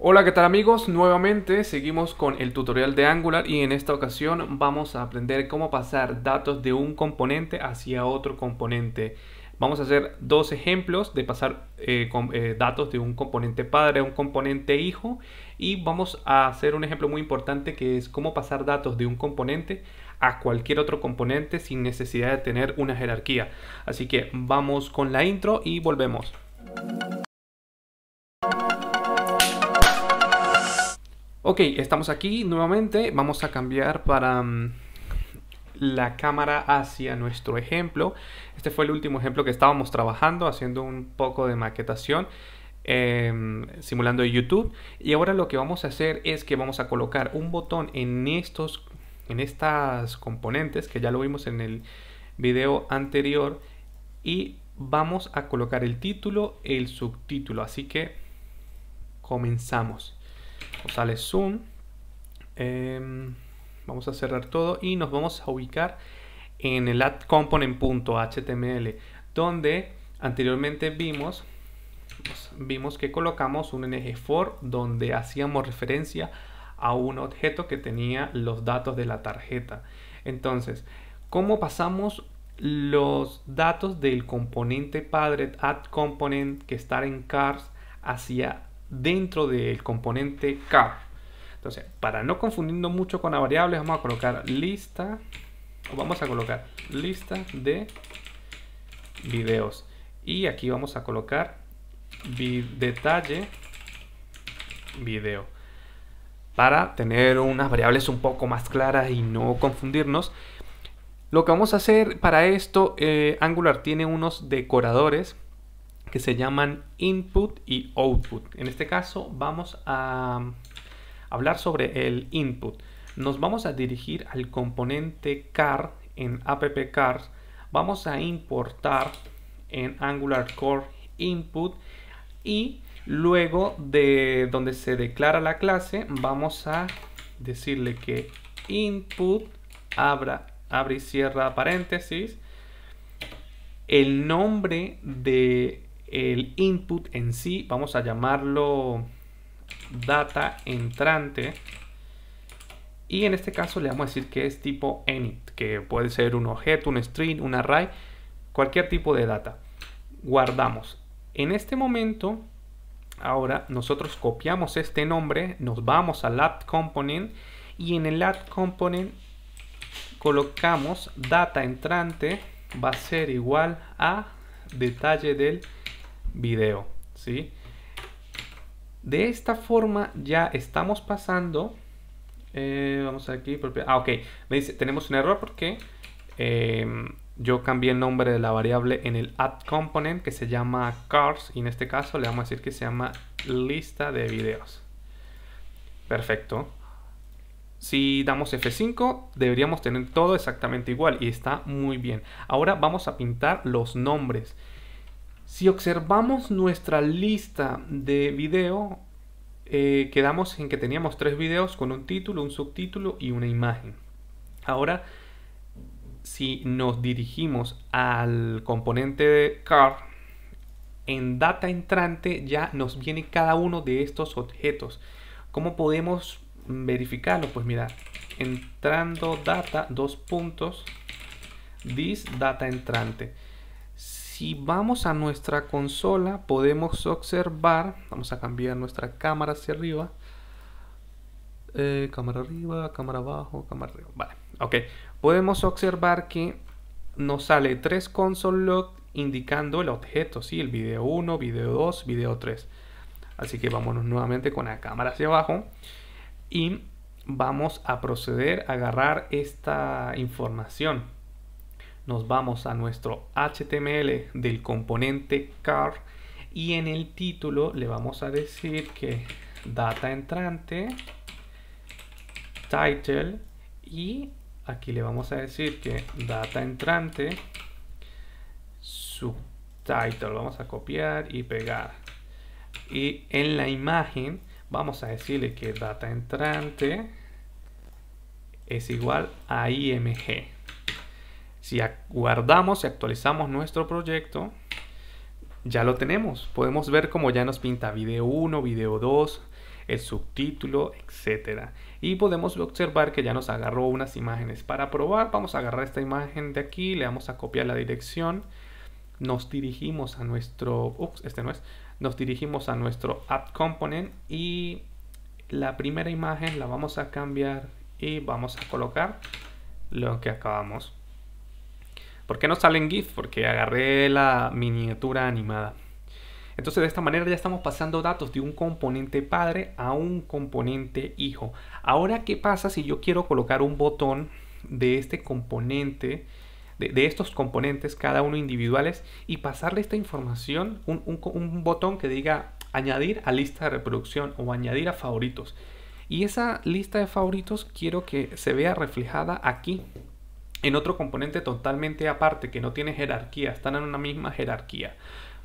Hola, ¿qué tal amigos? Nuevamente seguimos con el tutorial de Angular y en esta ocasión vamos a aprender cómo pasar datos de un componente hacia otro componente. Vamos a hacer dos ejemplos de pasar eh, eh, datos de un componente padre a un componente hijo y vamos a hacer un ejemplo muy importante que es cómo pasar datos de un componente a cualquier otro componente sin necesidad de tener una jerarquía. Así que vamos con la intro y volvemos. Ok, estamos aquí nuevamente. Vamos a cambiar para mm, la cámara hacia nuestro ejemplo. Este fue el último ejemplo que estábamos trabajando, haciendo un poco de maquetación. Em, simulando YouTube y ahora lo que vamos a hacer es que vamos a colocar un botón en estos en estas componentes que ya lo vimos en el video anterior y vamos a colocar el título el subtítulo así que comenzamos Sale zoom. Em, vamos a cerrar todo y nos vamos a ubicar en el add component.html donde anteriormente vimos vimos que colocamos un ng for donde hacíamos referencia a un objeto que tenía los datos de la tarjeta. Entonces, ¿cómo pasamos los datos del componente padre add component que está en cars hacia dentro del componente K. Entonces, para no confundirnos mucho con las variables, vamos a colocar lista, vamos a colocar lista de videos. Y aquí vamos a colocar detalle video. Para tener unas variables un poco más claras y no confundirnos, lo que vamos a hacer para esto, eh, Angular tiene unos decoradores que se llaman input y output. En este caso vamos a hablar sobre el input. Nos vamos a dirigir al componente car en app cars Vamos a importar en Angular Core input y luego de donde se declara la clase vamos a decirle que input abra, abre y cierra paréntesis el nombre de el input en sí, vamos a llamarlo data entrante. Y en este caso le vamos a decir que es tipo init, que puede ser un objeto, un string, un array, cualquier tipo de data. Guardamos. En este momento, ahora nosotros copiamos este nombre, nos vamos al add component y en el add component colocamos data entrante va a ser igual a detalle del video, ¿sí? De esta forma ya estamos pasando. Eh, vamos aquí. Ah, ok. Me dice, tenemos un error porque em, yo cambié el nombre de la variable en el add component que se llama cars y en este caso le vamos a decir que se llama lista de videos. Perfecto. Si damos F5 deberíamos tener todo exactamente igual y está muy bien. Ahora vamos a pintar los nombres. Si observamos nuestra lista de video, eh, quedamos en que teníamos tres videos con un título, un subtítulo y una imagen. Ahora, si nos dirigimos al componente de car, en data entrante ya nos viene cada uno de estos objetos. ¿Cómo podemos verificarlo? Pues mira, entrando data, dos puntos, this data entrante. Si vamos a nuestra consola, podemos observar, vamos a cambiar nuestra cámara hacia arriba. Eh, cámara arriba, cámara abajo, cámara arriba. Vale, ok. Podemos observar que nos sale tres console log indicando el objeto, ¿sí? El video 1, video 2, video 3. Así que vámonos nuevamente con la cámara hacia abajo y vamos a proceder a agarrar esta información nos vamos a nuestro HTML del componente car y en el título le vamos a decir que data entrante title y aquí le vamos a decir que data entrante subtitle vamos a copiar y pegar y en la imagen vamos a decirle que data entrante es igual a img si guardamos y actualizamos nuestro proyecto, ya lo tenemos. Podemos ver cómo ya nos pinta video 1, video 2, el subtítulo, etc. Y podemos observar que ya nos agarró unas imágenes. Para probar, vamos a agarrar esta imagen de aquí, le vamos a copiar la dirección. Nos dirigimos a nuestro... este no es. Nos dirigimos a nuestro app component y la primera imagen la vamos a cambiar y vamos a colocar lo que acabamos ¿Por qué no sale en GIF? Porque agarré la miniatura animada. Entonces de esta manera ya estamos pasando datos de un componente padre a un componente hijo. Ahora, ¿qué pasa si yo quiero colocar un botón de este componente, de, estos componentes, cada uno individuales, y pasarle esta información, un botón que diga añadir a lista de reproducción o añadir a favoritos? Y esa lista de favoritos quiero que se vea reflejada aquí en otro componente totalmente aparte que no tiene jerarquía, están en una misma jerarquía.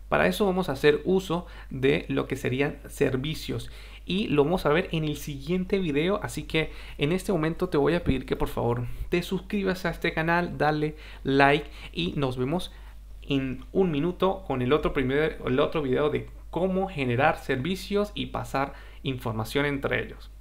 Para eso vamos a hacer uso de lo que serían servicios y lo vamos a ver en el siguiente video. Así que en este momento te voy a pedir que por favor te suscribas a este canal, dale like y nos vemos en un minuto con el otro, primer, el otro video de cómo generar servicios y pasar información entre ellos.